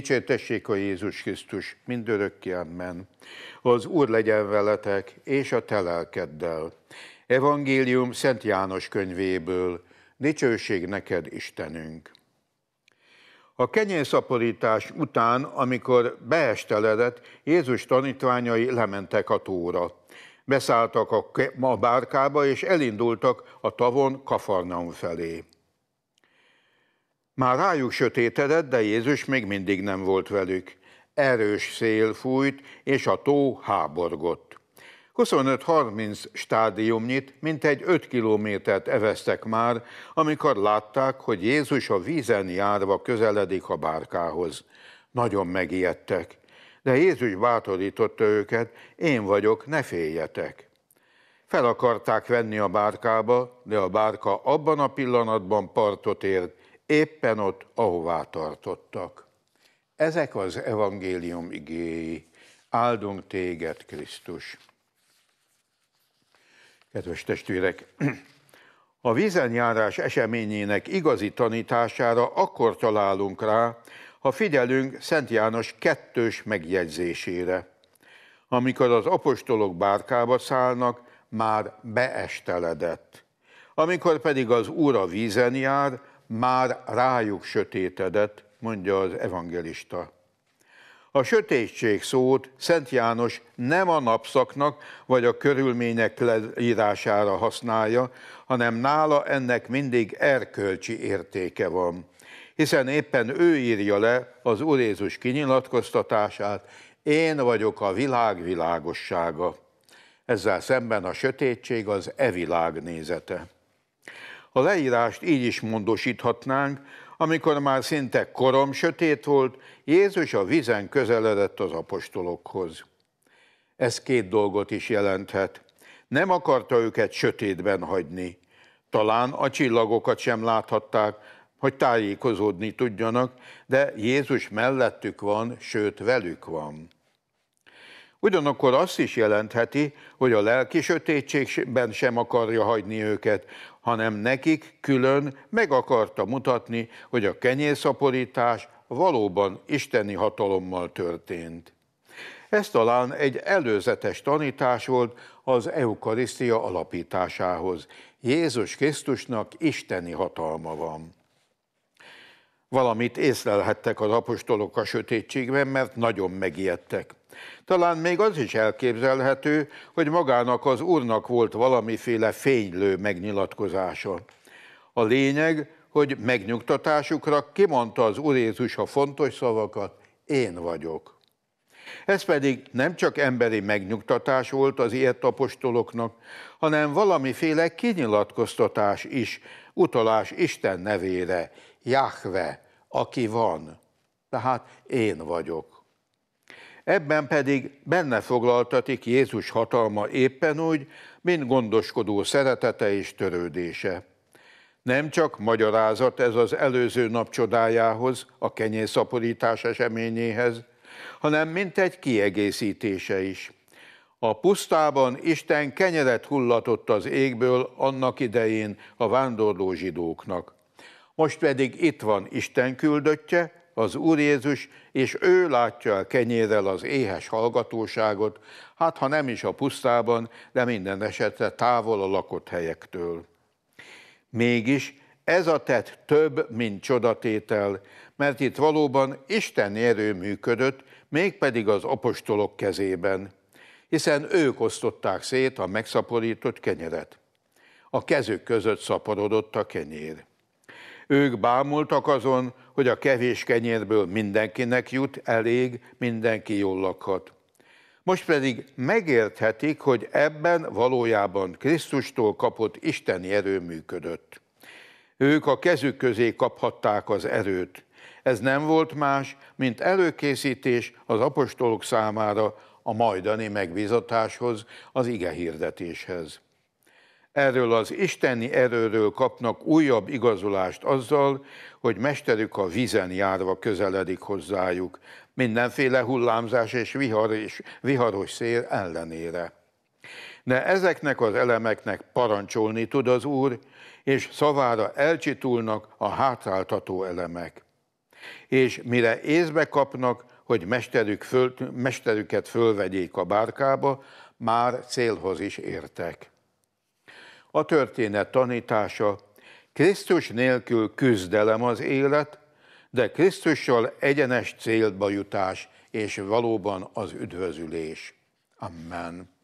Dicsértessék a Jézus Krisztus, mindörökké amen. Az Úr legyen veletek, és a te lelkeddel. Evangélium Szent János könyvéből. Dicsőség neked, Istenünk! A kenyérszaporítás után, amikor beesteledett, Jézus tanítványai lementek a tóra. Beszálltak a, a bárkába, és elindultak a tavon Kafarnaum felé. Már rájuk sötétedett, de Jézus még mindig nem volt velük. Erős szél fújt, és a tó háborgott. 25-30 stádiumnyit, mintegy 5 kilométert eveztek már, amikor látták, hogy Jézus a vízen járva közeledik a bárkához. Nagyon megijedtek. De Jézus bátorította őket, én vagyok, ne féljetek. Fel akarták venni a bárkába, de a bárka abban a pillanatban partot ért, éppen ott, ahová tartottak. Ezek az evangélium igéi. Áldunk téged, Krisztus! Kedves testvérek, a vízenjárás eseményének igazi tanítására akkor találunk rá, ha figyelünk Szent János kettős megjegyzésére. Amikor az apostolok bárkába szállnak, már beesteledett. Amikor pedig az Úr a vízen jár, már rájuk sötétedett, mondja az evangelista. A sötétség szót Szent János nem a napszaknak vagy a körülmények leírására használja, hanem nála ennek mindig erkölcsi értéke van, hiszen éppen ő írja le az Úr Jézus kinyilatkoztatását, én vagyok a világ világossága. Ezzel szemben a sötétség az e világ nézete. A leírást így is mondosíthatnánk, amikor már szinte korom sötét volt, Jézus a vizen közeledett az apostolokhoz. Ez két dolgot is jelenthet. Nem akarta őket sötétben hagyni. Talán a csillagokat sem láthatták, hogy tájékozódni tudjanak, de Jézus mellettük van, sőt velük van. Ugyanakkor azt is jelentheti, hogy a lelki sötétségben sem akarja hagyni őket, hanem nekik külön meg akarta mutatni, hogy a kenyérszaporítás valóban isteni hatalommal történt. Ez talán egy előzetes tanítás volt az eukarisztia alapításához. Jézus Krisztusnak isteni hatalma van. Valamit észlelhettek az apostolok a sötétségben, mert nagyon megijedtek. Talán még az is elképzelhető, hogy magának az úrnak volt valamiféle fénylő megnyilatkozása. A lényeg, hogy megnyugtatásukra kimondta az Úr Jézus a fontos szavakat, én vagyok. Ez pedig nem csak emberi megnyugtatás volt az ilyet apostoloknak, hanem valamiféle kinyilatkoztatás is, utalás Isten nevére, Jahve, aki van, tehát én vagyok. Ebben pedig benne foglaltatik Jézus hatalma éppen úgy, mint gondoskodó szeretete és törődése. Nem csak magyarázat ez az előző nap csodájához, a kenyészaporítás eseményéhez, hanem mint egy kiegészítése is. A pusztában Isten kenyeret hullatott az égből annak idején a vándorló zsidóknak. Most pedig itt van Isten küldöttje, az Úr Jézus, és ő látja a kenyérrel az éhes hallgatóságot, hát ha nem is a pusztában, de minden esetre távol a lakott helyektől. Mégis ez a tett több, mint csodatétel, mert itt valóban Isten erő működött, mégpedig az apostolok kezében, hiszen ők osztották szét a megszaporított kenyeret. A kezük között szaporodott a kenyér. Ők bámultak azon, hogy a kevés kenyérből mindenkinek jut, elég, mindenki jól lakhat. Most pedig megérthetik, hogy ebben valójában Krisztustól kapott isteni erő működött. Ők a kezük közé kaphatták az erőt. Ez nem volt más, mint előkészítés az apostolok számára a majdani megbizatáshoz, az ige hirdetéshez. Erről az isteni erőről kapnak újabb igazolást azzal, hogy mesterük a vízen járva közeledik hozzájuk, mindenféle hullámzás és vihar és viharos szél ellenére. De ezeknek az elemeknek parancsolni tud az Úr, és szavára elcsitulnak a hátráltató elemek. És mire észbe kapnak, hogy mesterük föl, mesterüket fölvegyék a bárkába, már célhoz is értek a történet tanítása, Krisztus nélkül küzdelem az élet, de Krisztussal egyenes célba jutás és valóban az üdvözülés. Amen.